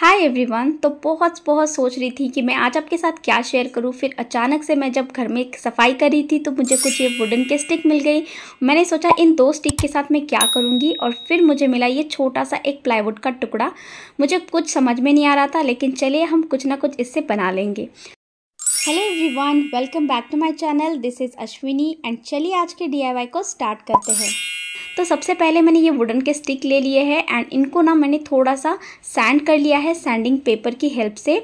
hi everyone तो बहुत बहुत सोच रही थी कि मैं आज आपके साथ क्या शेयर करूं फिर अचानक से मैं जब घर में सफाई कर रही थी तो मुझे कुछ ये वुडन के स्टिक मिल गई मैंने सोचा इन दो स्टिक के साथ मैं क्या करूंगी और फिर मुझे मिला ये छोटा सा एक प्लाईवुड का टुकड़ा मुझे कुछ समझ में नहीं आ रहा था लेकिन चलिए हम कुछ ना कुछ इससे बना लेंगे hello every welcome back to my channel this is Ashwini and चलिए आज के डी को स्टार्ट करते हैं तो सबसे पहले मैंने ये वुडन के स्टिक ले लिए हैं एंड इनको ना मैंने थोड़ा सा सैंड कर लिया है सैंडिंग पेपर की हेल्प से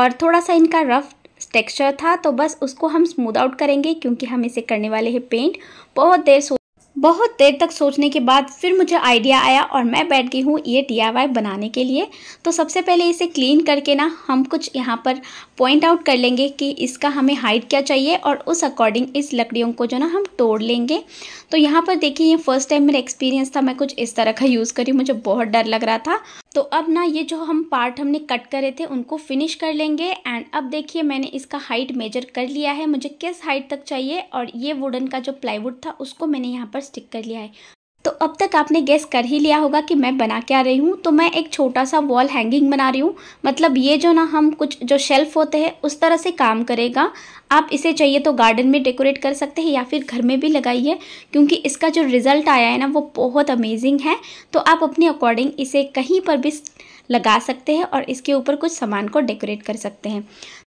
और थोड़ा सा इनका रफ टेक्सचर था तो बस उसको हम स्मूद आउट करेंगे क्योंकि हम इसे करने वाले हैं पेंट बहुत देर सो बहुत देर तक सोचने के बाद फिर मुझे आइडिया आया और मैं बैठ गई हूँ ये डी बनाने के लिए तो सबसे पहले इसे क्लीन करके ना हम कुछ यहाँ पर पॉइंट आउट कर लेंगे कि इसका हमें हाइट क्या चाहिए और उस अकॉर्डिंग इस लकड़ियों को जो ना हम तोड़ लेंगे तो यहाँ पर देखिए ये फर्स्ट टाइम मेरा एक्सपीरियंस था मैं कुछ इस तरह का यूज़ करी मुझे बहुत डर लग रहा था तो अब ना ये जो हम पार्ट हमने कट करे थे उनको फिनिश कर लेंगे एंड अब देखिए मैंने इसका हाइट मेजर कर लिया है मुझे किस हाइट तक चाहिए और ये वुडन का जो प्लाईवुड था उसको मैंने यहाँ पर स्टिक कर लिया है तो अब तक आपने गेस कर ही लिया होगा कि मैं बना क्या रही हूँ तो मैं एक छोटा सा वॉल हैंगिंग बना रही हूँ मतलब ये जो ना हम कुछ जो शेल्फ होते हैं उस तरह से काम करेगा आप इसे चाहिए तो गार्डन में डेकोरेट कर सकते हैं या फिर घर में भी लगाइए क्योंकि इसका जो रिज़ल्ट आया है ना वो बहुत अमेजिंग है तो आप अपने अकॉर्डिंग इसे कहीं पर भी लगा सकते हैं और इसके ऊपर कुछ सामान को डेकोरेट कर सकते हैं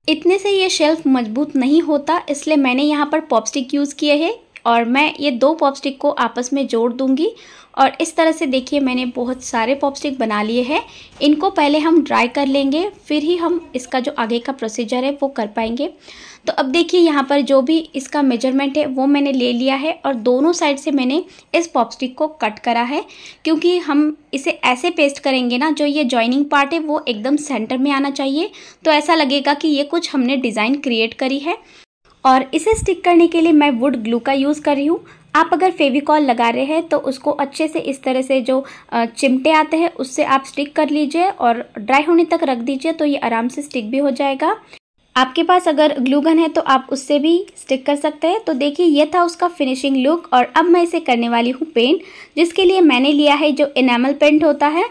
इतने से ये शेल्फ मजबूत नहीं होता इसलिए मैंने यहाँ पर पॉपस्टिक यूज़ किए हैं और मैं ये दो पॉपस्टिक को आपस में जोड़ दूंगी और इस तरह से देखिए मैंने बहुत सारे पॉपस्टिक बना लिए हैं इनको पहले हम ड्राई कर लेंगे फिर ही हम इसका जो आगे का प्रोसीजर है वो कर पाएंगे तो अब देखिए यहाँ पर जो भी इसका मेजरमेंट है वो मैंने ले लिया है और दोनों साइड से मैंने इस पॉपस्टिक को कट करा है क्योंकि हम इसे ऐसे पेस्ट करेंगे ना जो ये जॉइनिंग पार्ट है वो एकदम सेंटर में आना चाहिए तो ऐसा लगेगा कि ये कुछ हमने डिज़ाइन क्रिएट करी है और इसे स्टिक करने के लिए मैं वुड ग्लू का यूज़ कर रही हूँ आप अगर फेविकॉल लगा रहे हैं तो उसको अच्छे से इस तरह से जो चिमटे आते हैं उससे आप स्टिक कर लीजिए और ड्राई होने तक रख दीजिए तो ये आराम से स्टिक भी हो जाएगा आपके पास अगर ग्लूगन है तो आप उससे भी स्टिक कर सकते हैं तो देखिए यह था उसका फिनिशिंग लुक और अब मैं इसे करने वाली हूँ पेंट जिसके लिए मैंने लिया है जो इनामल पेंट होता है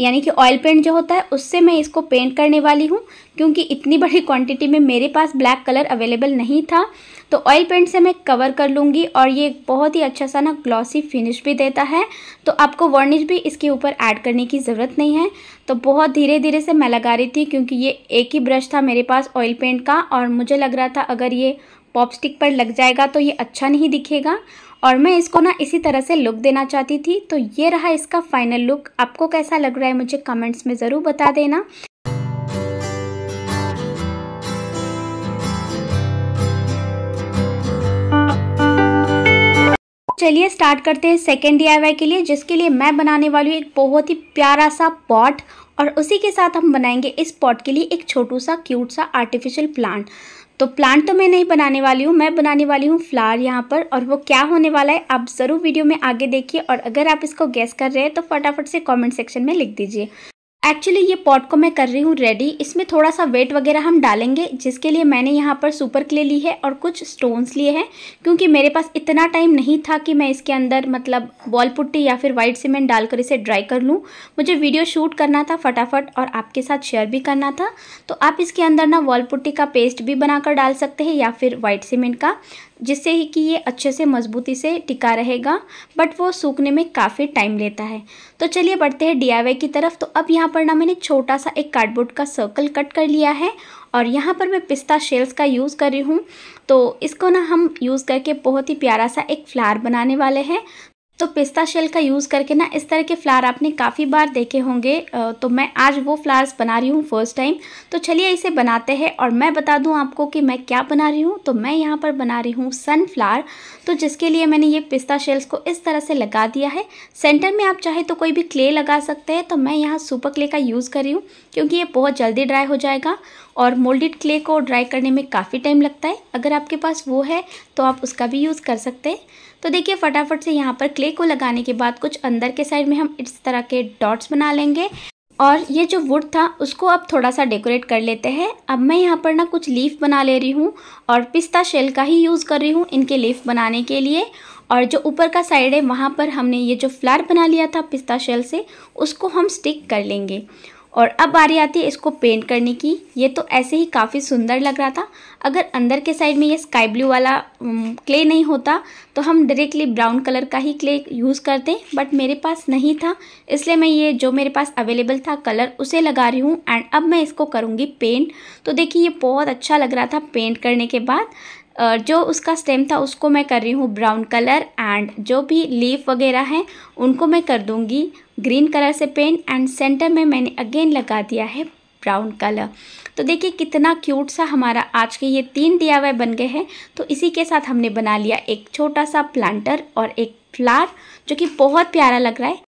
यानी कि ऑयल पेंट जो होता है उससे मैं इसको पेंट करने वाली हूँ क्योंकि इतनी बड़ी क्वांटिटी में मेरे पास ब्लैक कलर अवेलेबल नहीं था तो ऑयल पेंट से मैं कवर कर लूँगी और ये बहुत ही अच्छा सा ना ग्लॉसी फिनिश भी देता है तो आपको वर्निश भी इसके ऊपर ऐड करने की ज़रूरत नहीं है तो बहुत धीरे धीरे से मैं लगा रही थी क्योंकि ये एक ही ब्रश था मेरे पास ऑयल पेंट का और मुझे लग रहा था अगर ये पॉपस्टिक पर लग जाएगा तो ये अच्छा नहीं दिखेगा और मैं इसको ना इसी तरह से लुक देना चाहती थी तो ये रहा इसका फाइनल लुक आपको कैसा लग रहा है मुझे कमेंट्स में ज़रूर बता देना चलिए स्टार्ट करते हैं सेकेंड डी के लिए जिसके लिए मैं बनाने वाली हूँ एक बहुत ही प्यारा सा पॉट और उसी के साथ हम बनाएंगे इस पॉट के लिए एक छोटू सा क्यूट सा आर्टिफिशियल प्लांट तो प्लांट तो मैं नहीं बनाने वाली हूँ मैं बनाने वाली हूँ फ्लावर यहाँ पर और वो क्या होने वाला है आप ज़रूर वीडियो में आगे देखिए और अगर आप इसको गैस कर रहे हैं तो फटाफट से कमेंट सेक्शन में लिख दीजिए एक्चुअली ये पॉट को मैं कर रही हूँ रेडी इसमें थोड़ा सा वेट वगैरह हम डालेंगे जिसके लिए मैंने यहाँ पर सुपर क्ले ली है और कुछ स्टोन्स लिए हैं क्योंकि मेरे पास इतना टाइम नहीं था कि मैं इसके अंदर मतलब वॉल पुट्टी या फिर वाइट सीमेंट डालकर इसे ड्राई कर लूँ मुझे वीडियो शूट करना था फटाफट और आपके साथ शेयर भी करना था तो आप इसके अंदर ना वॉल पुट्टी का पेस्ट भी बनाकर डाल सकते हैं या फिर वाइट सीमेंट का जिससे ही कि ये अच्छे से मज़बूती से टिका रहेगा बट वो सूखने में काफ़ी टाइम लेता है तो चलिए बढ़ते हैं डी की तरफ तो अब यहाँ पर ना मैंने छोटा सा एक कार्डबोर्ड का सर्कल कट कर लिया है और यहाँ पर मैं पिस्ता शेल्स का यूज़ कर रही हूँ तो इसको ना हम यूज़ करके बहुत ही प्यारा सा एक फ्लार बनाने वाले हैं तो पिस्ता शेल का यूज़ करके ना इस तरह के फ्लावर आपने काफ़ी बार देखे होंगे तो मैं आज वो फ्लावर्स बना रही हूँ फर्स्ट टाइम तो चलिए इसे बनाते हैं और मैं बता दूँ आपको कि मैं क्या बना रही हूँ तो मैं यहाँ पर बना रही हूँ सनफ्लावर तो जिसके लिए मैंने ये पिस्ता शेल्स को इस तरह से लगा दिया है सेंटर में आप चाहे तो कोई भी क्ले लगा सकते हैं तो मैं यहाँ सुपर क्ले का यूज़ कर रही हूँ क्योंकि ये बहुत जल्दी ड्राई हो जाएगा और मोल्डेड क्ले को ड्राई करने में काफ़ी टाइम लगता है अगर आपके पास वो है तो आप उसका भी यूज़ कर सकते हैं तो देखिए फटाफट से यहाँ पर क्ले को लगाने के बाद कुछ अंदर के साइड में हम इस तरह के डॉट्स बना लेंगे और ये जो वुड था उसको अब थोड़ा सा डेकोरेट कर लेते हैं अब मैं यहाँ पर ना कुछ लीफ बना ले रही हूँ और पिस्ता शेल का ही यूज़ कर रही हूँ इनके लीफ बनाने के लिए और जो ऊपर का साइड है वहाँ पर हमने ये जो फ्लार बना लिया था पिस्ता शेल से उसको हम स्टिक कर लेंगे और अब बारी आती है इसको पेंट करने की ये तो ऐसे ही काफ़ी सुंदर लग रहा था अगर अंदर के साइड में ये स्काई ब्लू वाला क्ले नहीं होता तो हम डायरेक्टली ब्राउन कलर का ही क्ले यूज़ करते बट मेरे पास नहीं था इसलिए मैं ये जो मेरे पास अवेलेबल था कलर उसे लगा रही हूँ एंड अब मैं इसको करूँगी पेंट तो देखिए ये बहुत अच्छा लग रहा था पेंट करने के बाद जो उसका स्टेम था उसको मैं कर रही हूँ ब्राउन कलर एंड जो भी लीफ वगैरह हैं उनको मैं कर दूँगी ग्रीन कलर से पेंट एंड सेंटर में मैंने अगेन लगा दिया है ब्राउन कलर तो देखिए कितना क्यूट सा हमारा आज के ये तीन डी बन गए हैं तो इसी के साथ हमने बना लिया एक छोटा सा प्लांटर और एक फ्लावर जो कि बहुत प्यारा लग रहा है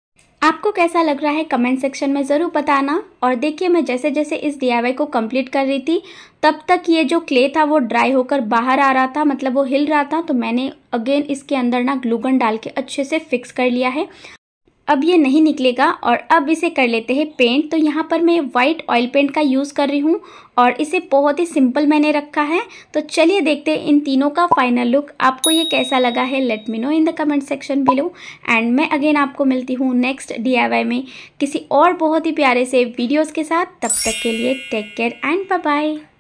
आपको कैसा लग रहा है कमेंट सेक्शन में ज़रूर बताना और देखिए मैं जैसे जैसे इस डी को कंप्लीट कर रही थी तब तक ये जो क्ले था वो ड्राई होकर बाहर आ रहा था मतलब वो हिल रहा था तो मैंने अगेन इसके अंदर ना ग्लूगन डाल के अच्छे से फिक्स कर लिया है अब ये नहीं निकलेगा और अब इसे कर लेते हैं पेंट तो यहाँ पर मैं वाइट ऑयल पेंट का यूज़ कर रही हूँ और इसे बहुत ही सिंपल मैंने रखा है तो चलिए देखते हैं इन तीनों का फाइनल लुक आपको ये कैसा लगा है let me know in the comment section below and मैं अगेन आपको मिलती हूँ नेक्स्ट डी में किसी और बहुत ही प्यारे से वीडियोज़ के साथ तब तक के लिए टेक केयर एंड बाय